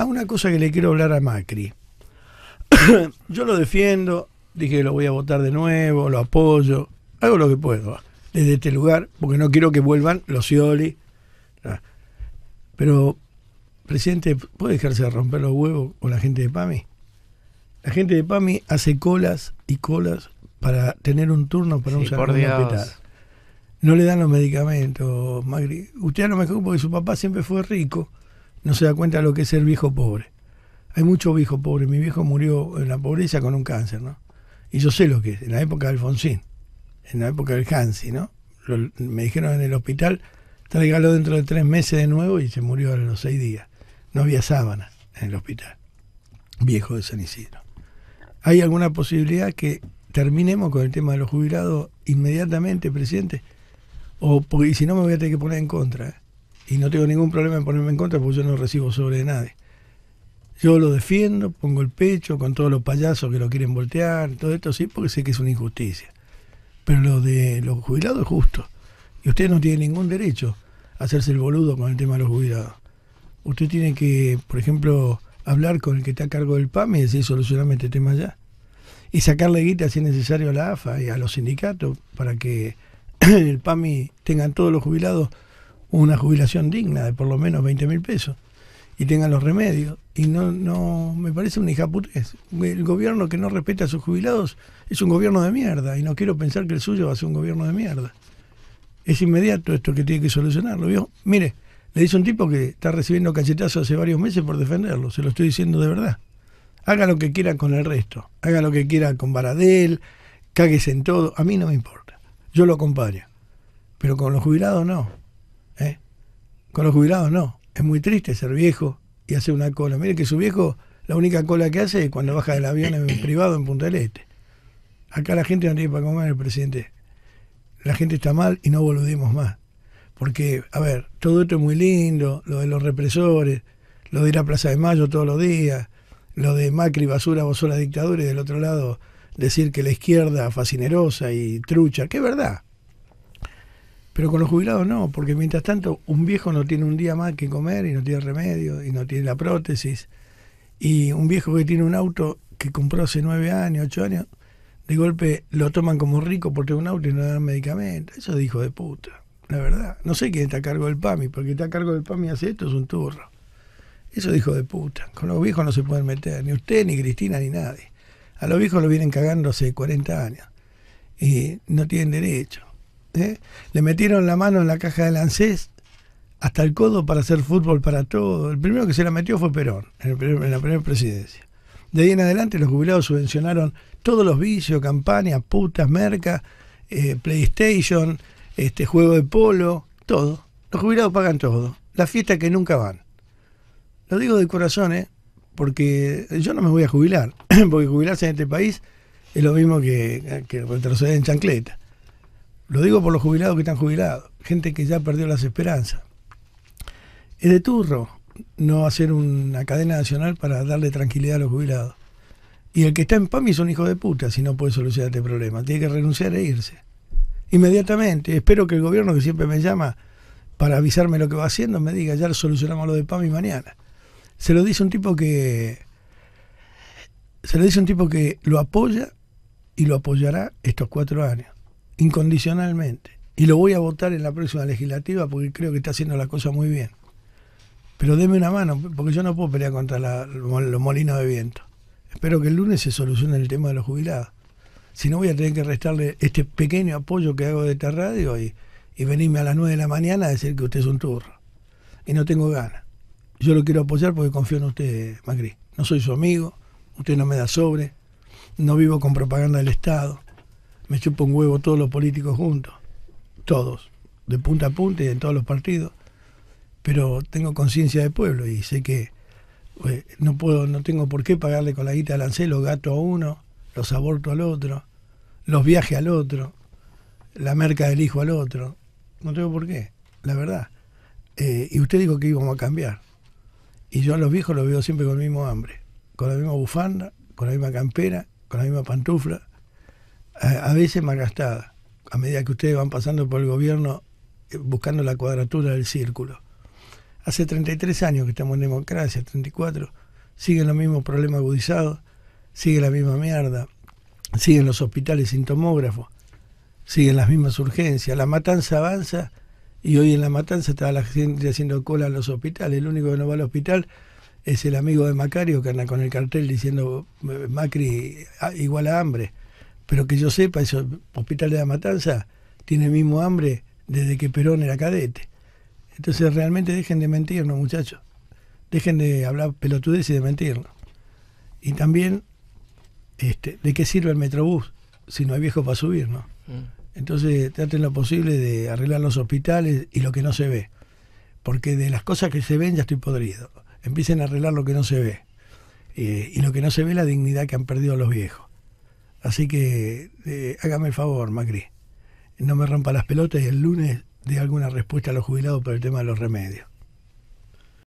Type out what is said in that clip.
a ah, una cosa que le quiero hablar a Macri. Yo lo defiendo, dije que lo voy a votar de nuevo, lo apoyo, hago lo que puedo ah, desde este lugar, porque no quiero que vuelvan los Cioli. Ah, pero, presidente, ¿puede dejarse de romper los huevos con la gente de PAMI? La gente de PAMI hace colas y colas para tener un turno para un salón de No le dan los medicamentos, Macri. Usted no me mejor, porque su papá siempre fue rico, no se da cuenta de lo que es ser viejo pobre. Hay muchos viejos pobres, Mi viejo murió en la pobreza con un cáncer, ¿no? Y yo sé lo que es, en la época de Alfonsín, en la época del Hansi, ¿no? me dijeron en el hospital, tráigalo dentro de tres meses de nuevo y se murió a los seis días. No había sábanas en el hospital, viejo de San Isidro. ¿Hay alguna posibilidad que terminemos con el tema de los jubilados inmediatamente, presidente? O si no me voy a tener que poner en contra. ¿eh? y no tengo ningún problema en ponerme en contra porque yo no recibo sobre de nadie. Yo lo defiendo, pongo el pecho con todos los payasos que lo quieren voltear, todo esto sí, porque sé que es una injusticia. Pero lo de los jubilados es justo. Y usted no tiene ningún derecho a hacerse el boludo con el tema de los jubilados. Usted tiene que, por ejemplo, hablar con el que está a cargo del PAMI y decir solucioname este tema ya. Y sacarle guita si es necesario a la AFA y a los sindicatos para que el PAMI tengan todos los jubilados una jubilación digna de por lo menos 20 mil pesos y tengan los remedios. Y no, no, me parece un hijaputés El gobierno que no respeta a sus jubilados es un gobierno de mierda y no quiero pensar que el suyo va a ser un gobierno de mierda. Es inmediato esto que tiene que solucionarlo. ¿vio? Mire, le dice un tipo que está recibiendo cachetazos hace varios meses por defenderlo, se lo estoy diciendo de verdad. Haga lo que quiera con el resto, haga lo que quiera con Baradel, cáguese en todo, a mí no me importa. Yo lo acompaño. Pero con los jubilados no. Con los jubilados no. Es muy triste ser viejo y hacer una cola. Mire que su viejo, la única cola que hace es cuando baja del avión en privado en Punta del Este. Acá la gente no tiene para comer, el presidente. La gente está mal y no volvemos más. Porque, a ver, todo esto es muy lindo, lo de los represores, lo de ir a Plaza de Mayo todos los días, lo de Macri, basura, vos la dictadura, y del otro lado decir que la izquierda fascinerosa y trucha, que es verdad, pero con los jubilados no, porque mientras tanto un viejo no tiene un día más que comer y no tiene remedio y no tiene la prótesis. Y un viejo que tiene un auto que compró hace nueve años, ocho años, de golpe lo toman como rico porque un auto y no le dan medicamento. Eso dijo hijo de puta, la verdad. No sé quién está a cargo del PAMI, porque está a cargo del PAMI hace esto es un turro. Eso dijo de puta. Con los viejos no se pueden meter, ni usted, ni Cristina, ni nadie. A los viejos lo vienen cagando hace 40 años. Y no tienen derecho. ¿eh? le metieron la mano en la caja de lancés hasta el codo para hacer fútbol para todo. El primero que se la metió fue Perón, en, la primera presidencia. De ahí en adelante los jubilados subvencionaron todos los vicios, campañas, putas, mercas, eh, PlayStation, este juego de polo, todo. Los jubilados pagan todo. La fiesta que nunca van. Lo digo de corazón, ¿eh? porque yo no me voy a jubilar, porque jubilarse en este país es lo mismo que, que retroceder en chancleta. Lo digo por los jubilados que están jubilados, gente que ya perdió las esperanzas. Es de turro no hacer una cadena nacional para darle tranquilidad a los jubilados. Y el que está en PAMI es un hijo de puta si no puede solucionar este problema. Tiene que renunciar e irse. Inmediatamente. Espero que el gobierno que siempre me llama para avisarme lo que va haciendo me diga, ya lo solucionamos lo de PAMI mañana. Se lo dice un tipo que... Se lo dice un tipo que lo apoya y lo apoyará estos cuatro años incondicionalmente. Y lo voy a votar en la próxima legislativa porque creo que está haciendo la cosa muy bien. Pero deme una mano, porque yo no puedo pelear contra la, los molinos de viento. Espero que el lunes se solucione el tema de los jubilados. Si no, voy a tener que restarle este pequeño apoyo que hago de esta radio y, y venirme a las 9 de la mañana a decir que usted es un turro. Y no tengo ganas. Yo lo quiero apoyar porque confío en usted, Macri. No soy su amigo, usted no me da sobre, no vivo con propaganda del Estado me chupo un huevo todos los políticos juntos, todos, de punta a punta y en todos los partidos, pero tengo conciencia de pueblo y sé que eh, no puedo, no tengo por qué pagarle con la guita al los gato a uno, los abortos al otro, los viajes al otro, la merca del hijo al otro, no tengo por qué, la verdad. Eh, y usted dijo que íbamos a cambiar. Y yo a los viejos los veo siempre con el mismo hambre, con la misma bufanda, con la misma campera, con la misma pantufla, a, veces malgastada, a medida que ustedes van pasando por el gobierno eh, buscando la cuadratura del círculo. Hace 33 años que estamos en democracia, 34, siguen los mismos problemas agudizados, sigue la misma mierda, siguen los hospitales sin tomógrafos, siguen las mismas urgencias, la matanza avanza y hoy en la matanza está la gente haciendo cola en los hospitales, el único que no va al hospital es el amigo de Macario que anda con el cartel diciendo eh, Macri ah, igual a hambre. Pero que yo sepa, eso, Hospital de la Matanza tiene el mismo hambre desde que Perón era cadete. Entonces realmente dejen de mentirnos, muchachos. Dejen de hablar pelotudez y de mentirnos. Y también, este, ¿de qué sirve el Metrobús si no hay viejos para subir, no? Mm. Entonces traten lo posible de arreglar los hospitales y lo que no se ve. Porque de las cosas que se ven ya estoy podrido. Empiecen a arreglar lo que no se ve. Eh, y lo que no se ve es la dignidad que han perdido los viejos. Así que eh, hágame el favor, Macri. No me rompa las pelotas y el lunes dé alguna respuesta a los jubilados por el tema de los remedios.